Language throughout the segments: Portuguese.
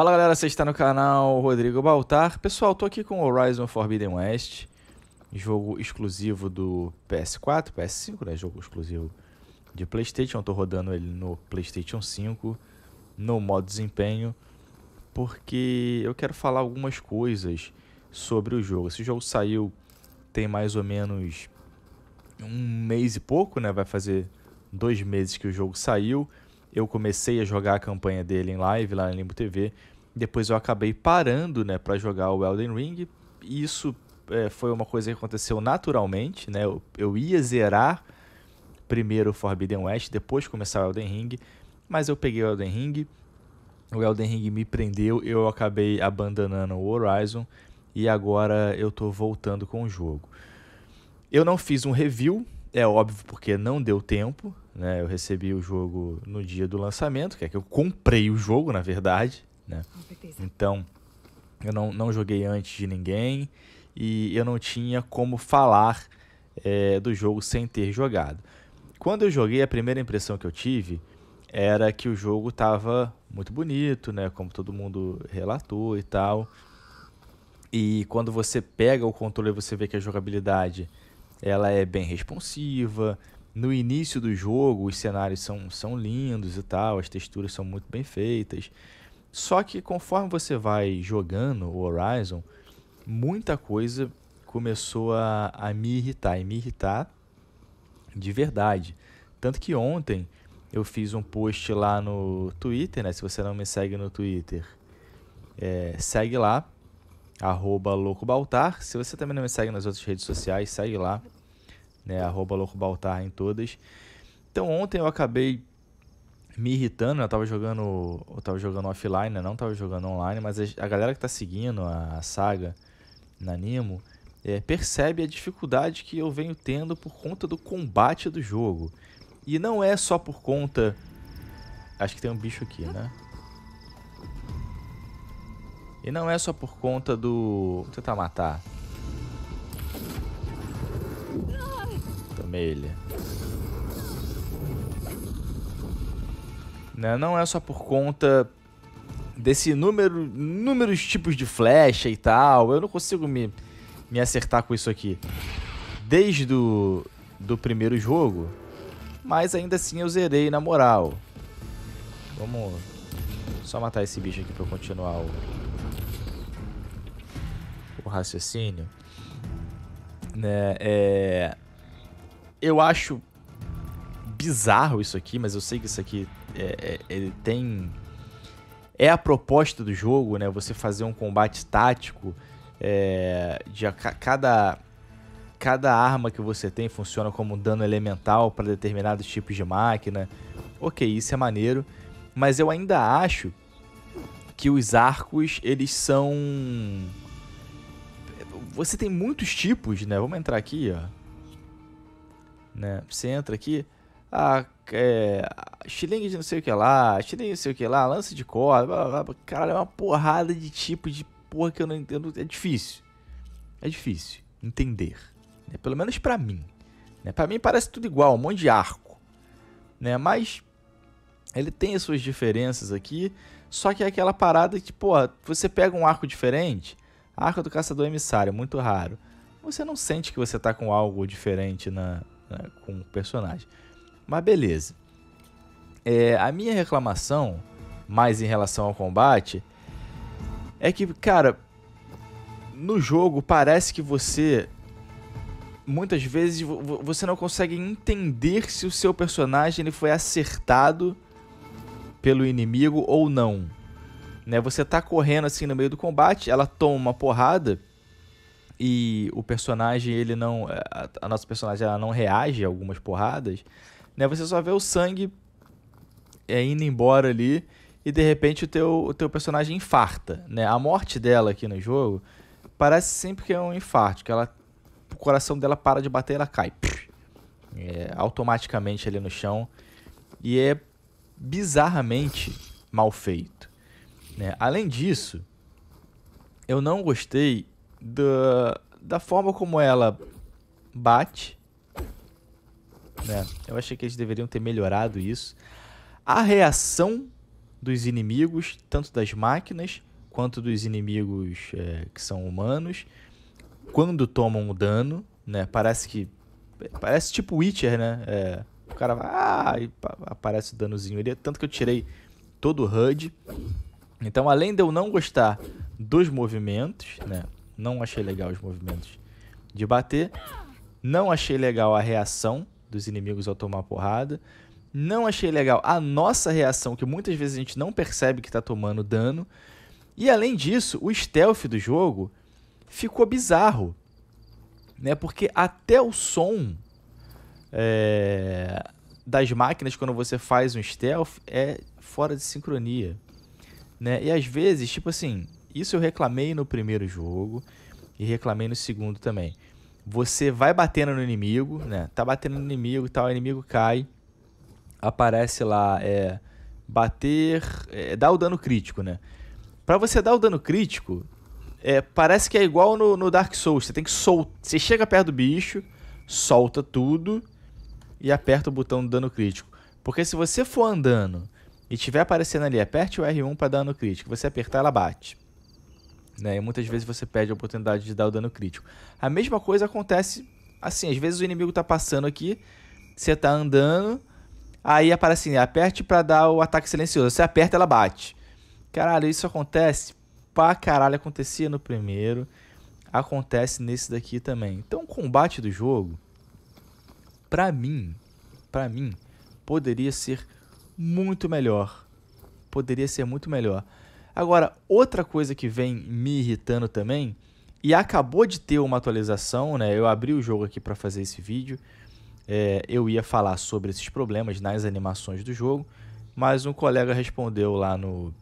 Fala galera, você está no canal Rodrigo Baltar. Pessoal, tô aqui com Horizon Forbidden West, jogo exclusivo do PS4, PS5, né? Jogo exclusivo de PlayStation. Tô rodando ele no PlayStation 5, no modo desempenho, porque eu quero falar algumas coisas sobre o jogo. Esse jogo saiu tem mais ou menos um mês e pouco, né? Vai fazer dois meses que o jogo saiu. Eu comecei a jogar a campanha dele em live lá na Limbo TV. Depois eu acabei parando, né, para jogar o Elden Ring. E isso é, foi uma coisa que aconteceu naturalmente, né? Eu, eu ia zerar primeiro o Forbidden West, depois começar o Elden Ring, mas eu peguei o Elden Ring, o Elden Ring me prendeu, eu acabei abandonando o Horizon e agora eu tô voltando com o jogo. Eu não fiz um review, é óbvio porque não deu tempo, né? Eu recebi o jogo no dia do lançamento, que é que eu comprei o jogo, na verdade, né? Então, eu não, não joguei antes de ninguém e eu não tinha como falar é, do jogo sem ter jogado. Quando eu joguei, a primeira impressão que eu tive era que o jogo estava muito bonito, né? Como todo mundo relatou e tal. E quando você pega o controle, você vê que a jogabilidade ela é bem responsiva. No início do jogo, os cenários são, são lindos e tal, as texturas são muito bem feitas. Só que conforme você vai jogando o Horizon, muita coisa começou a, a me irritar e me irritar de verdade. Tanto que ontem eu fiz um post lá no Twitter, né? Se você não me segue no Twitter, é, segue lá, arroba loucobaltar. Se você também não me segue nas outras redes sociais, segue lá, né? Arroba loucobaltar em todas. Então ontem eu acabei me irritando, né, eu tava jogando. Eu tava jogando offline, né, não tava jogando online, mas a galera que tá seguindo a saga na Nimo é, percebe a dificuldade que eu venho tendo por conta do combate do jogo. E não é só por conta. Acho que tem um bicho aqui, né? E não é só por conta do. Vou tentar matar. Tomei ele. Né? Não é só por conta desse número, inúmeros tipos de flecha e tal. Eu não consigo me, me acertar com isso aqui. Desde o do primeiro jogo, mas ainda assim eu zerei na moral. Vamos só matar esse bicho aqui para continuar o, o raciocínio. Né, é... Eu acho bizarro isso aqui, mas eu sei que isso aqui é, é, ele tem é a proposta do jogo, né? Você fazer um combate tático é, de a, cada cada arma que você tem funciona como um dano elemental para determinados tipos de máquina. Ok, isso é maneiro, mas eu ainda acho que os arcos eles são você tem muitos tipos, né? Vamos entrar aqui, ó. Né? Você entra aqui, ah, é, xilingue de não sei o que lá, xilingue de não sei o que lá, lance de corda, blá, blá, blá, caralho, é uma porrada de tipo de porra que eu não entendo. É difícil. É difícil entender. Né? Pelo menos para mim. Né? Para mim parece tudo igual, um monte de arco. Né? Mas ele tem as suas diferenças aqui. Só que é aquela parada que, pô, você pega um arco diferente, arco do caçador é emissário, muito raro. Você não sente que você tá com algo diferente na, na com o personagem. Mas beleza. É, a minha reclamação, mais em relação ao combate, é que, cara, no jogo parece que você. Muitas vezes você não consegue entender se o seu personagem ele foi acertado pelo inimigo ou não. Né? Você tá correndo assim no meio do combate, ela toma uma porrada e o personagem ele não a, a nossa personagem ela não reage a algumas porradas né? Você só vê o sangue é, indo embora ali e de repente o teu, o teu personagem infarta, né? A morte dela aqui no jogo parece sempre que é um infarto, que ela o coração dela para de bater, ela cai é, automaticamente ali no chão e é bizarramente mal feito. Né? Além disso, eu não gostei da, da forma como ela bate né? Eu achei que eles deveriam ter melhorado isso. A reação dos inimigos, tanto das máquinas quanto dos inimigos é, que são humanos, quando tomam o dano, né? Parece que. Parece tipo Witcher, né? É, o cara vai. Ah, e aparece o danozinho ali. Tanto que eu tirei todo o HUD. Então, além de eu não gostar dos movimentos, né? Não achei legal os movimentos de bater. Não achei legal a reação dos inimigos ao tomar porrada. Não achei legal a nossa reação, que muitas vezes a gente não percebe que está tomando dano. E além disso, o stealth do jogo ficou bizarro. Né? Porque até o som é, das máquinas quando você faz um stealth é fora de sincronia. Né? E às vezes, tipo assim, isso eu reclamei no primeiro jogo e reclamei no segundo também. Você vai batendo no inimigo, né? Tá batendo no inimigo e tal, o inimigo cai. Aparece lá, é. Bater. É, dá o dano crítico, né? Pra você dar o dano crítico, é, parece que é igual no, no Dark Souls. Você tem que soltar. Você chega perto do bicho, solta tudo e aperta o botão do dano crítico. Porque se você for andando e tiver aparecendo ali, aperte o R1 para dano crítico. Você apertar, ela bate. Né? E muitas vezes você perde a oportunidade de dar o dano crítico. A mesma coisa acontece assim, às vezes o inimigo tá passando aqui, você tá andando, aí aparece assim, aperte para dar o ataque silencioso. Você aperta, ela bate. Caralho, isso acontece pra caralho, acontecia no primeiro, acontece nesse daqui também. Então, o combate do jogo, pra mim, pra mim, poderia ser muito melhor. Poderia ser muito melhor. Agora, outra coisa que vem me irritando também, e acabou de ter uma atualização, né? Eu abri o jogo aqui para fazer esse vídeo. É, eu ia falar sobre esses problemas nas animações do jogo, mas um colega respondeu lá no,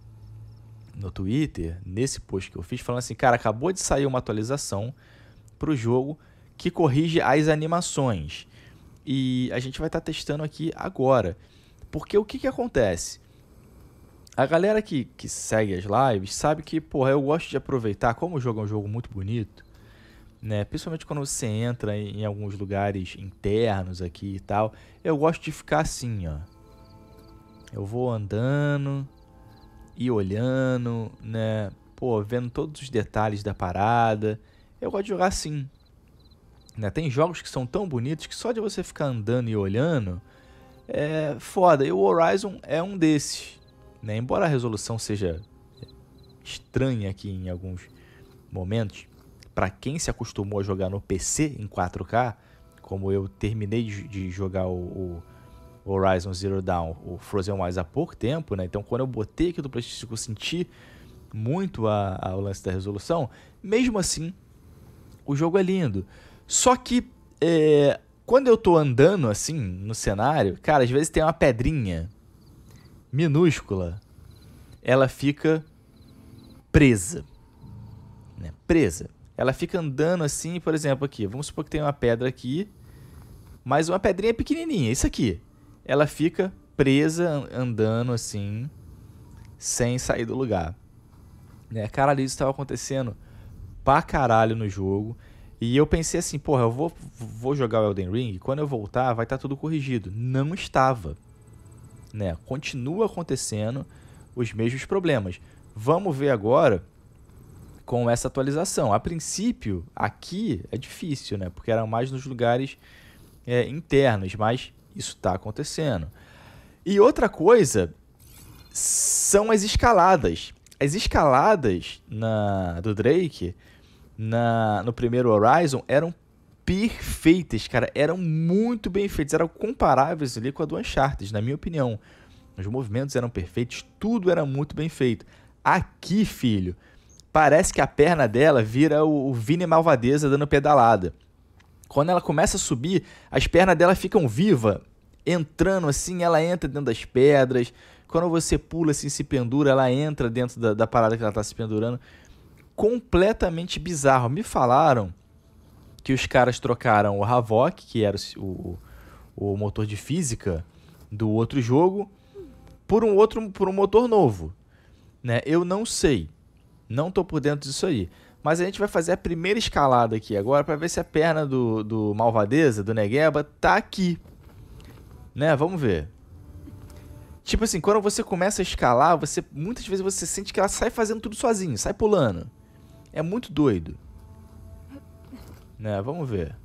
no Twitter, nesse post que eu fiz, falando assim: cara, acabou de sair uma atualização para o jogo que corrige as animações. E a gente vai estar tá testando aqui agora. Porque o que, que acontece? A galera que, que segue as lives sabe que, porra, eu gosto de aproveitar, como o jogo é um jogo muito bonito, né? Principalmente quando você entra em, em alguns lugares internos aqui e tal, eu gosto de ficar assim, ó. Eu vou andando e olhando, né? Pô, vendo todos os detalhes da parada. Eu gosto de jogar assim. Né? Tem jogos que são tão bonitos que só de você ficar andando e olhando é foda. E o Horizon é um desses. Né? Embora a resolução seja estranha aqui em alguns momentos, para quem se acostumou a jogar no PC em 4K, como eu terminei de jogar o, o Horizon Zero Dawn, o Frozen Wise há pouco tempo, né? Então quando eu botei aqui do PlayStation eu senti muito a, a, o lance da resolução. Mesmo assim, o jogo é lindo. Só que é, quando eu tô andando assim no cenário, cara, às vezes tem uma pedrinha minúscula, ela fica presa. Né? Presa. Ela fica andando assim, por exemplo, aqui. Vamos supor que tem uma pedra aqui, mais uma pedrinha pequenininha, isso aqui. Ela fica presa andando assim, sem sair do lugar. Né? Caralho, isso estava acontecendo pra caralho no jogo. E eu pensei assim, porra, eu vou, vou jogar o Elden Ring, quando eu voltar vai estar tá tudo corrigido. Não estava né? Continua acontecendo os mesmos problemas. Vamos ver agora com essa atualização. A princípio, aqui é difícil, né? Porque era mais nos lugares é, internos, mas isso está acontecendo. E outra coisa são as escaladas. As escaladas na, do Drake na, no primeiro Horizon eram perfeitas, cara. Eram muito bem feitas, eram comparáveis ali com a do Uncharted, na minha opinião. Os movimentos eram perfeitos, tudo era muito bem feito. Aqui, filho, parece que a perna dela vira o, o Vini Malvadeza dando pedalada. Quando ela começa a subir, as pernas dela ficam viva, entrando assim, ela entra dentro das pedras. Quando você pula assim, se pendura, ela entra dentro da, da parada que ela está se pendurando. Completamente bizarro. Me falaram que os caras trocaram o Havok, que era o, o, motor de física do outro jogo, por um outro por um motor novo. Né? Eu não sei. Não tô por dentro disso aí. Mas a gente vai fazer a primeira escalada aqui agora para ver se a perna do, do Malvadeza, do Negueba, tá aqui. Né? Vamos ver. Tipo assim, quando você começa a escalar, você muitas vezes você sente que ela sai fazendo tudo sozinha, sai pulando. É muito doido. Né, vamos ver.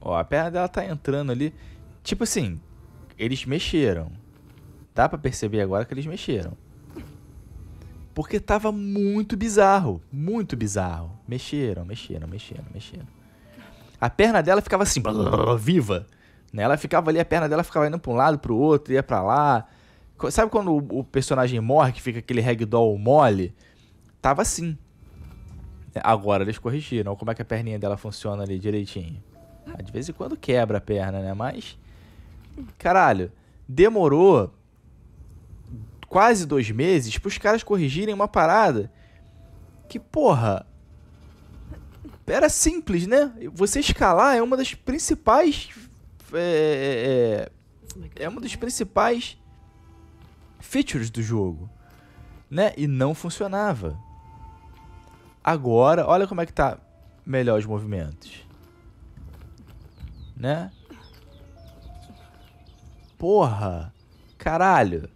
Ó, a perna dela tá entrando ali. Tipo assim, eles mexeram. Dá pra perceber agora que eles mexeram. Porque tava muito bizarro. Muito bizarro. Mexeram, mexeram, mexeram, mexeram. A perna dela ficava assim, viva. Né? Ela ficava ali, a perna dela ficava indo pra um lado, pro outro, ia pra lá. Sabe quando o personagem morre, que fica aquele ragdoll mole? Tava assim. Agora eles corrigiram como é que a perninha dela funciona ali direitinho. Ah, de vez em quando quebra a perna, né? Mas. Caralho, demorou quase dois meses pros caras corrigirem uma parada que, porra. Era simples, né? Você escalar é uma das principais. É, é, é, é uma das principais features do jogo, né? E não funcionava. Agora, olha como é que tá melhor os movimentos. Né? Porra! Caralho!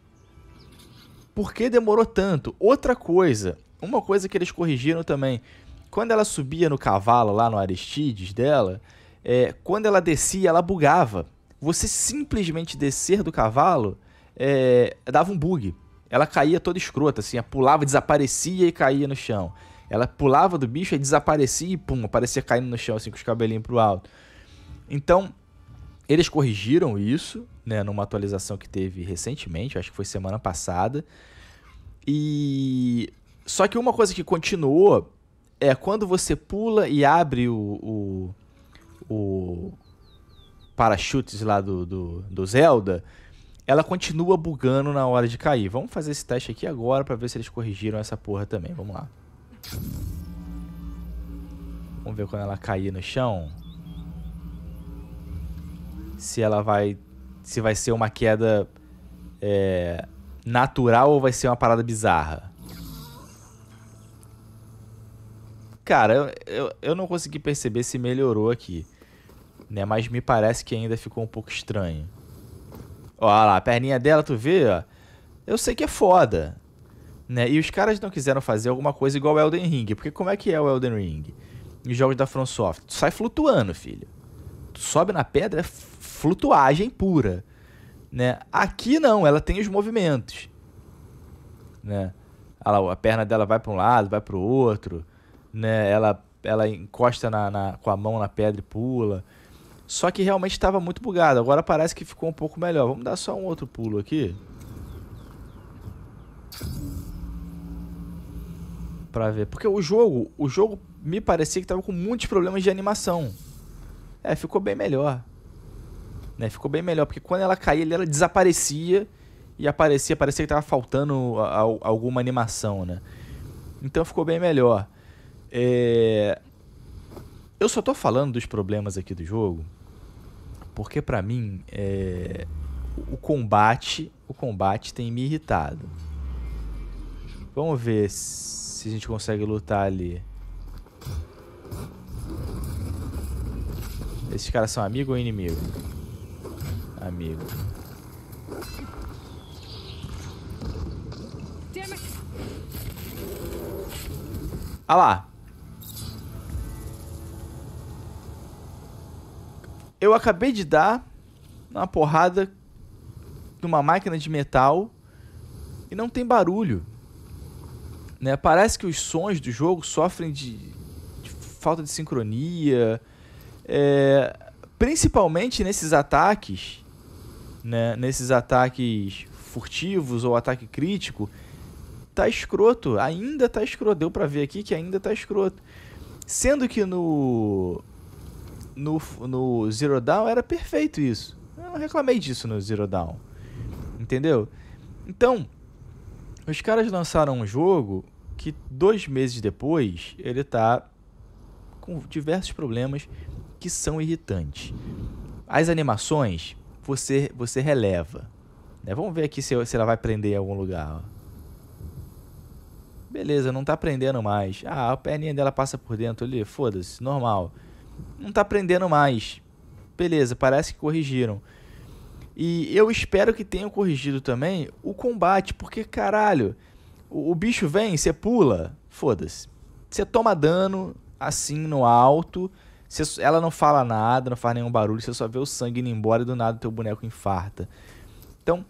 Por que demorou tanto? Outra coisa, uma coisa que eles corrigiram também. Quando ela subia no cavalo lá no Aristides dela, é, quando ela descia, ela bugava. Você simplesmente descer do cavalo é, dava um bug. Ela caía toda escrota, assim, pulava, desaparecia e caía no chão. Ela pulava do bicho e desaparecia e pum, aparecia caindo no chão assim com os cabelinhos pro alto. Então, eles corrigiram isso, né, numa atualização que teve recentemente, acho que foi semana passada. E só que uma coisa que continuou é quando você pula e abre o, o, o parachutes lá do, do, do, Zelda, ela continua bugando na hora de cair. Vamos fazer esse teste aqui agora para ver se eles corrigiram essa porra também. Vamos lá. Vamos ver quando ela cair no chão. Se ela vai. Se vai ser uma queda é, natural ou vai ser uma parada bizarra. Cara, eu, eu, eu não consegui perceber se melhorou aqui. Né? Mas me parece que ainda ficou um pouco estranho. Olha lá, a perninha dela, tu vê, ó. Eu sei que é foda. Né? E os caras não quiseram fazer alguma coisa igual o Elden Ring, porque como é que é o Elden Ring? Os jogos da FromSoft tu sai flutuando, filho. Tu sobe na pedra, é flutuagem pura, né? Aqui não, ela tem os movimentos, né? Ela, a perna dela vai para um lado, vai para o outro, né? Ela, ela encosta na, na, com a mão na pedra e pula. Só que realmente estava muito bugado. Agora parece que ficou um pouco melhor. Vamos dar só um outro pulo aqui para ver. Porque o jogo, o jogo me parecia que tava com muitos problemas de animação. É, ficou bem melhor. Né? Ficou bem melhor, porque quando ela caía, ela desaparecia e aparecia, parecia que tava faltando a, a, alguma animação, né? Então ficou bem melhor. É... Eu só tô falando dos problemas aqui do jogo, porque para mim é... o combate, o combate tem me irritado. Vamos ver se a gente consegue lutar ali. Esses caras são amigo ou inimigo? Amigo. Ah lá. Eu acabei de dar uma porrada numa máquina de metal e não tem barulho. Né? Parece que os sons do jogo sofrem de, de falta de sincronia, é, principalmente nesses ataques, né? nesses ataques furtivos ou ataque crítico, tá escroto, ainda tá escroto, deu para ver aqui que ainda tá escroto. Sendo que no, no, no Zero Dawn era perfeito isso. Eu não reclamei disso no Zero Dawn, entendeu? Então, os caras lançaram um jogo que dois meses depois ele está com diversos problemas que são irritantes. As animações você você releva. Né? Vamos ver aqui se, se ela vai prender em algum lugar. Beleza, não tá prendendo mais. Ah, a perninha dela passa por dentro ali, foda-se, normal. Não tá prendendo mais. Beleza, parece que corrigiram. E eu espero que tenham corrigido também o combate, porque caralho, o, bicho vem, você pula, foda-se. Você toma dano assim no alto, você, ela não fala nada, não faz nenhum barulho, você só vê o sangue indo embora e do nada teu boneco infarta. Então,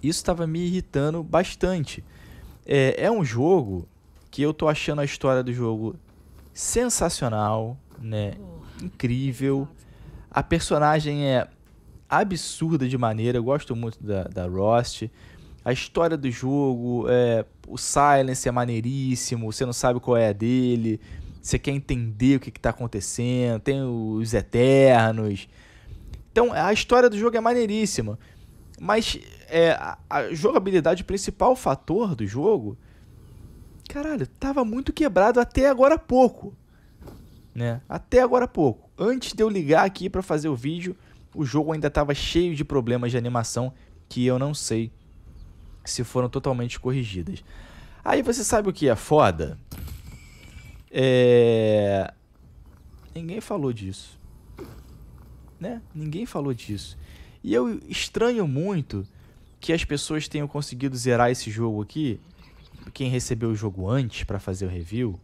isso estava me irritando bastante. É, é um jogo que eu tô achando a história do jogo sensacional, né? Incrível. A personagem é absurda de maneira, eu gosto muito da, da Rost a história do jogo, é, o silence é maneiríssimo, você não sabe qual é a dele, você quer entender o que está acontecendo, tem os Eternos. Então a história do jogo é maneiríssima, mas é, a, a jogabilidade, o principal fator do jogo, caralho, tava muito quebrado até agora há pouco. Né? Até agora há pouco. Antes de eu ligar aqui para fazer o vídeo, o jogo ainda estava cheio de problemas de animação que eu não sei se foram totalmente corrigidas. Aí você sabe o que é foda? É... Ninguém falou disso. Né? Ninguém falou disso. E eu estranho muito que as pessoas tenham conseguido zerar esse jogo aqui. Quem recebeu o jogo antes para fazer o review.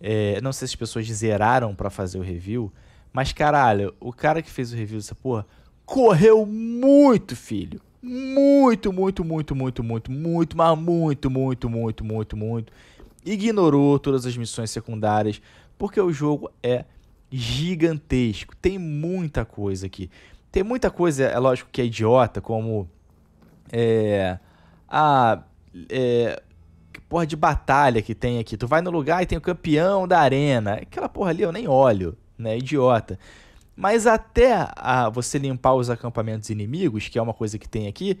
É... não sei se as pessoas zeraram para fazer o review. Mas caralho, o cara que fez o review dessa porra correu muito, filho muito, muito, muito, muito, muito, muito, mas muito, muito, muito, muito, muito. Ignorou todas as missões secundárias, porque o jogo é gigantesco. Tem muita coisa aqui. Tem muita coisa, é lógico que é idiota, como é, a é, porra de batalha que tem aqui. Tu vai no lugar e tem o campeão da arena. Aquela porra ali eu nem olho, né? Idiota. Mas até a, você limpar os acampamentos inimigos, que é uma coisa que tem aqui,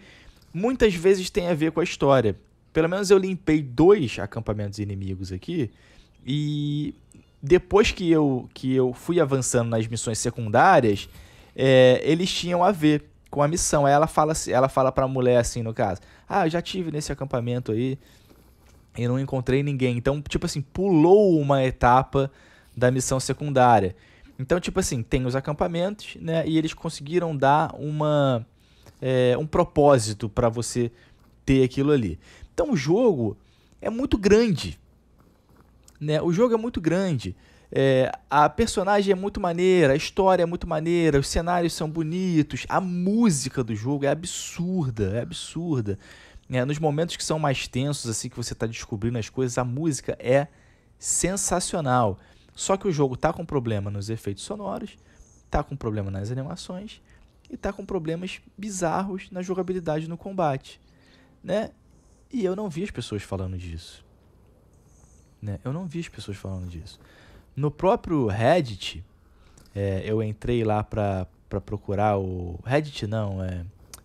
muitas vezes tem a ver com a história. Pelo menos eu limpei dois acampamentos inimigos aqui e depois que eu, que eu fui avançando nas missões secundárias, é, eles tinham a ver com a missão. Aí ela fala, assim, ela fala a mulher assim, no caso, ah, eu já tive nesse acampamento aí e não encontrei ninguém. Então, tipo assim, pulou uma etapa da missão secundária. Então, tipo assim, tem os acampamentos, né? E eles conseguiram dar uma é, um propósito para você ter aquilo ali. Então, o jogo é muito grande, né? O jogo é muito grande. É, a personagem é muito maneira, a história é muito maneira, os cenários são bonitos, a música do jogo é absurda, é absurda. É, nos momentos que são mais tensos, assim, que você está descobrindo as coisas, a música é sensacional. Só que o jogo tá com problema nos efeitos sonoros, tá com problema nas animações e tá com problemas bizarros na jogabilidade no combate, né? E eu não vi as pessoas falando disso. Né? Eu não vi as pessoas falando disso. No próprio Reddit, é, eu entrei lá para procurar o. Reddit não, é.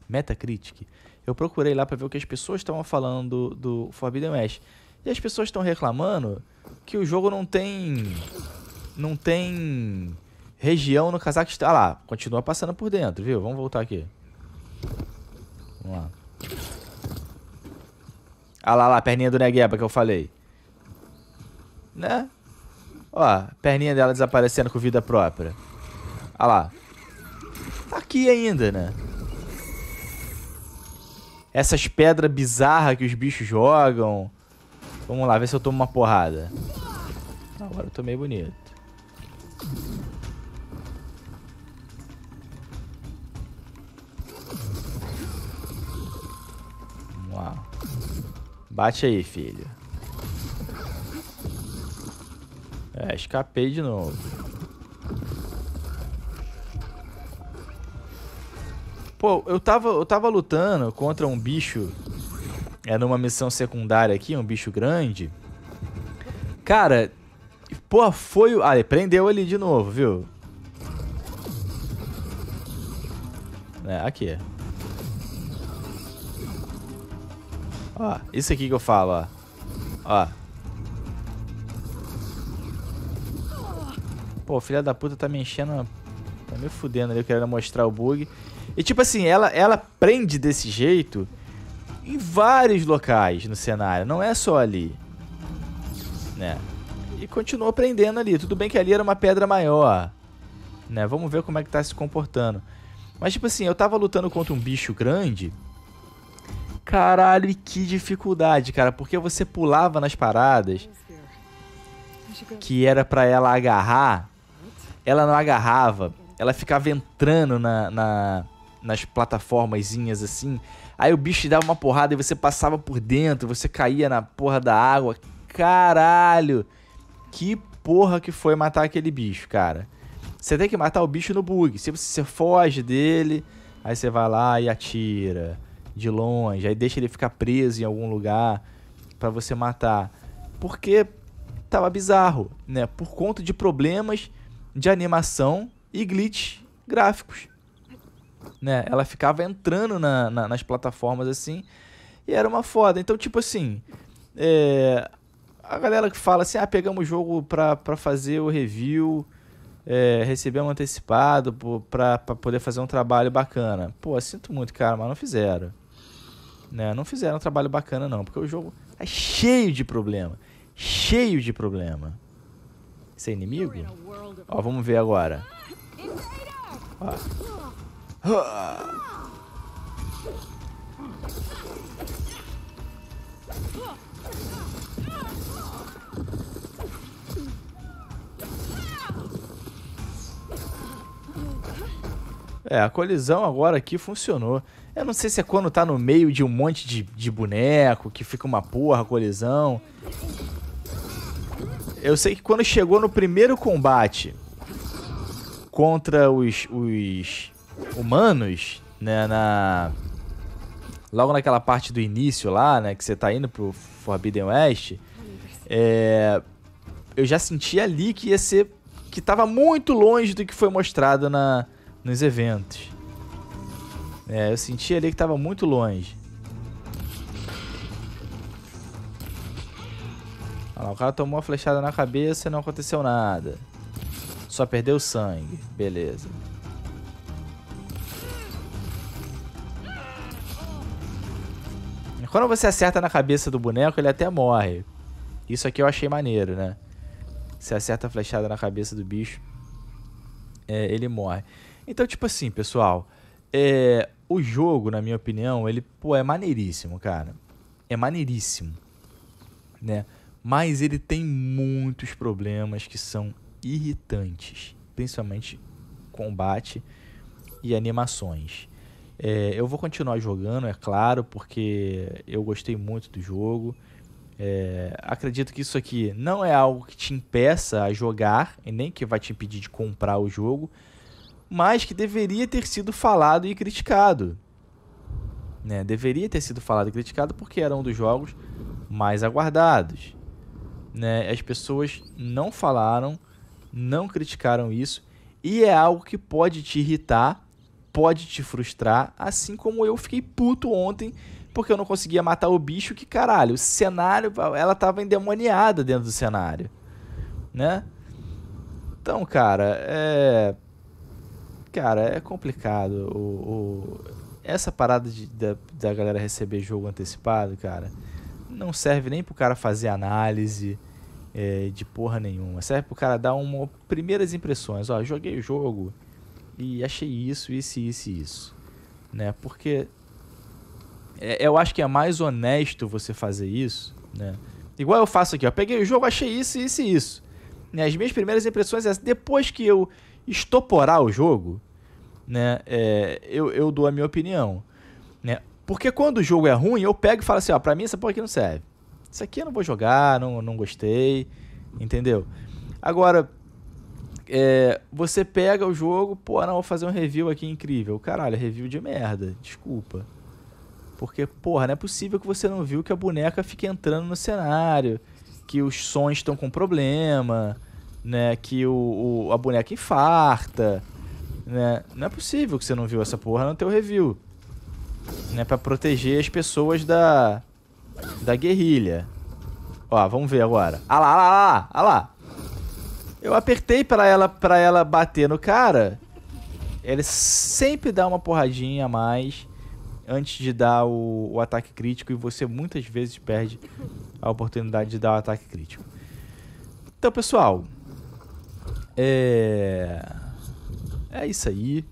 Metacritic. Eu procurei lá para ver o que as pessoas estavam falando do, do Forbidden West. E as pessoas estão reclamando que o jogo não tem não tem região no Cazaquistão. Ah lá, continua passando por dentro, viu? Vamos voltar aqui. Vamos lá. Ah lá, lá, a perninha do Negueba que eu falei. Né? Ó, a perninha dela desaparecendo com vida própria. Ah lá. Tá aqui ainda, né? Essas pedras bizarras que os bichos jogam. Vamos lá, ver se eu tomo uma porrada. Agora eu meio bonito. Vamos lá. Bate aí, filho. É, escapei de novo. Pô, eu tava, eu tava lutando contra um bicho. É numa missão secundária aqui, um bicho grande. Cara, Pô, foi o... Ah, ele prendeu ele de novo, viu? É, aqui. Ó, isso aqui que eu falo, ó. Ó. Pô, filha da puta tá me enchendo... Tá me fudendo ali, querendo mostrar o bug. E tipo assim, ela, ela prende desse jeito em vários locais no cenário, não é só ali. Né? e continuou prendendo ali. Tudo bem que ali era uma pedra maior, né? Vamos ver como é que tá se comportando. Mas, tipo assim, eu tava lutando contra um bicho grande. Caralho, que dificuldade, cara. Porque você pulava nas paradas que era para ela agarrar. Ela não agarrava. Ela ficava entrando na, na, nas plataformazinhas assim. Aí o bicho dava uma porrada e você passava por dentro. Você caía na porra da água. Caralho! que porra que foi matar aquele bicho, cara. Você tem que matar o bicho no bug. Se você foge dele, aí você vai lá e atira de longe, aí deixa ele ficar preso em algum lugar para você matar. Porque tava bizarro, né? Por conta de problemas de animação e glitch gráficos. Né? Ela ficava entrando na, na, nas plataformas assim e era uma foda. Então, tipo assim, é, a galera que fala assim, ah, pegamos o jogo pra, pra fazer o review, é, recebemos um antecipado pra, pra poder fazer um trabalho bacana. Pô, sinto muito, cara, mas não fizeram. Né? Não fizeram um trabalho bacana, não, porque o jogo é cheio de problema. Cheio de problema. Esse é inimigo? Ó, vamos ver agora. Ah, Ó. É, a colisão agora aqui funcionou. Eu não sei se é quando tá no meio de um monte de, de boneco, que fica uma porra a colisão. Eu sei que quando chegou no primeiro combate contra os, os humanos, né, na... Logo naquela parte do início lá, né, que você tá indo pro Forbidden West, é... eu já senti ali que ia ser... que tava muito longe do que foi mostrado na nos eventos. É, eu senti ali que estava muito longe. Olha lá, o cara tomou uma flechada na cabeça e não aconteceu nada. Só perdeu sangue. Beleza. Quando você acerta na cabeça do boneco, ele até morre. Isso aqui eu achei maneiro, né? Você acerta a flechada na cabeça do bicho, é, ele morre. Então, tipo assim, pessoal, é, o jogo, na minha opinião, ele pô, é maneiríssimo, cara. É maneiríssimo, né? Mas ele tem muitos problemas que são irritantes, principalmente combate e animações. É, eu vou continuar jogando, é claro, porque eu gostei muito do jogo. É, acredito que isso aqui não é algo que te impeça a jogar e nem que vai te impedir de comprar o jogo, mas que deveria ter sido falado e criticado. Né? Deveria ter sido falado e criticado porque era um dos jogos mais aguardados. Né? As pessoas não falaram, não criticaram isso, e é algo que pode te irritar, pode te frustrar, assim como eu fiquei puto ontem porque eu não conseguia matar o bicho que caralho, o cenário, ela tava endemoniada dentro do cenário, né? Então, cara, é Cara, é complicado. O, o... Essa parada de, da, da galera receber jogo antecipado, cara, não serve nem pro cara fazer análise é, de porra nenhuma. Serve pro cara dar uma primeiras impressões. Ó, joguei o jogo e achei isso, isso, isso e isso. Né? Porque é, eu acho que é mais honesto você fazer isso, né? Igual eu faço aqui, ó. Peguei o jogo, achei isso, isso e isso. Né? As minhas primeiras impressões é depois que eu estoporar o jogo, né, é, eu, eu dou a minha opinião. Né? Porque quando o jogo é ruim, eu pego e falo assim, ó, pra mim essa porra aqui não serve. Isso aqui eu não vou jogar, não, não gostei, entendeu? Agora, é, você pega o jogo, pô, não, vou fazer um review aqui incrível. Caralho, review de merda, desculpa. Porque, porra, não é possível que você não viu que a boneca fica entrando no cenário, que os sons estão com problema, né? Que o, o, a boneca infarta, né? Não é possível que você não viu essa porra no teu review. Né, pra proteger as pessoas da, da guerrilha. Ó, vamos ver agora. Ah lá, ah lá, ah lá, ah lá. Eu apertei pra ela, pra ela bater no cara. Ele sempre dá uma porradinha a mais antes de dar o, o ataque crítico e você muitas vezes perde a oportunidade de dar o ataque crítico. Então, pessoal, é. É isso aí.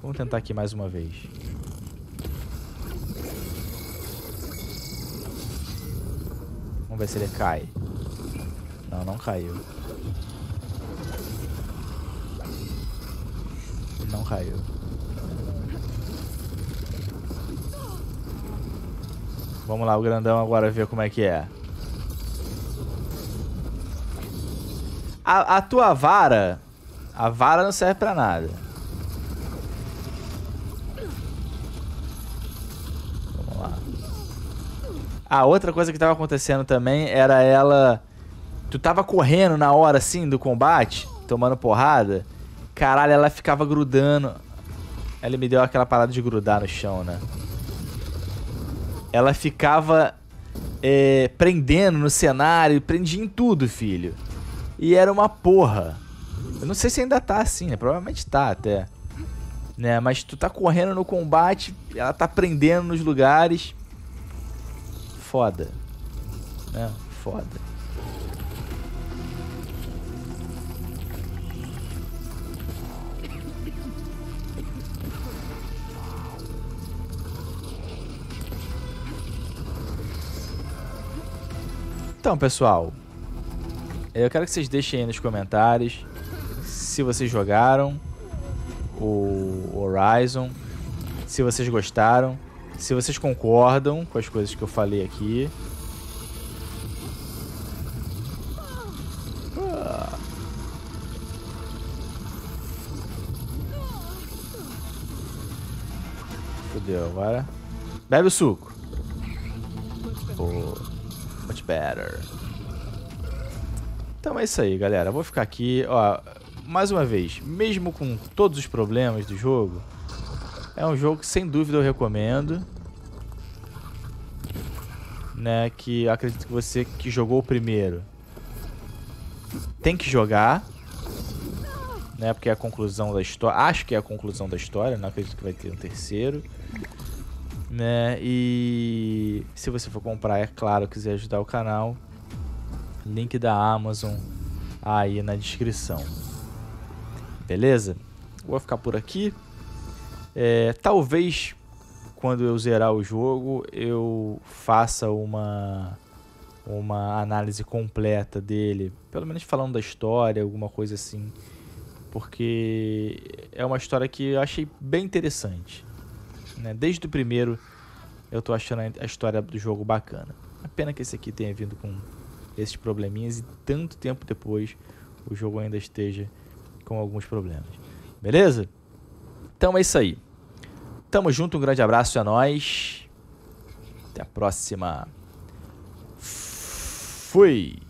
Vamos tentar aqui mais uma vez. Vamos ver se ele cai. Não, não caiu. Não caiu. Vamos lá, o grandão agora ver como é que é. A, a tua vara. A vara não serve pra nada. Vamos lá. A outra coisa que tava acontecendo também era ela. Tu tava correndo na hora assim do combate, tomando porrada. Caralho, ela ficava grudando. Ela me deu aquela parada de grudar no chão, né? Ela ficava é, prendendo no cenário, prendia em tudo, filho. E era uma porra. Eu não sei se ainda tá assim, né? Provavelmente tá até. Né? Mas tu tá correndo no combate, ela tá prendendo nos lugares. Foda. Né? Foda. Então, pessoal, eu quero que vocês deixem aí nos comentários se vocês jogaram o Horizon, se vocês gostaram, se vocês concordam com as coisas que eu falei aqui. Ah. Fudeu, agora. Bebe o suco. Oh, much better. Então é isso aí, galera. vou ficar aqui, ó. Mais uma vez, mesmo com todos os problemas do jogo, é um jogo que sem dúvida eu recomendo. Né, que acredito que você que jogou o primeiro tem que jogar. Né, porque é a conclusão da história. Acho que é a conclusão da história, não acredito que vai ter um terceiro. Né, e se você for comprar, é claro, quiser ajudar o canal, Link da Amazon aí na descrição. Beleza? Vou ficar por aqui. É, talvez quando eu zerar o jogo eu faça uma uma análise completa dele, pelo menos falando da história, alguma coisa assim, porque é uma história que eu achei bem interessante. Né? Desde o primeiro eu tô achando a história do jogo bacana. A pena que esse aqui tenha vindo com esses probleminhas e tanto tempo depois o jogo ainda esteja com alguns problemas. Beleza? Então é isso aí. Tamo junto, um grande abraço a é nós. Até a próxima. Fui!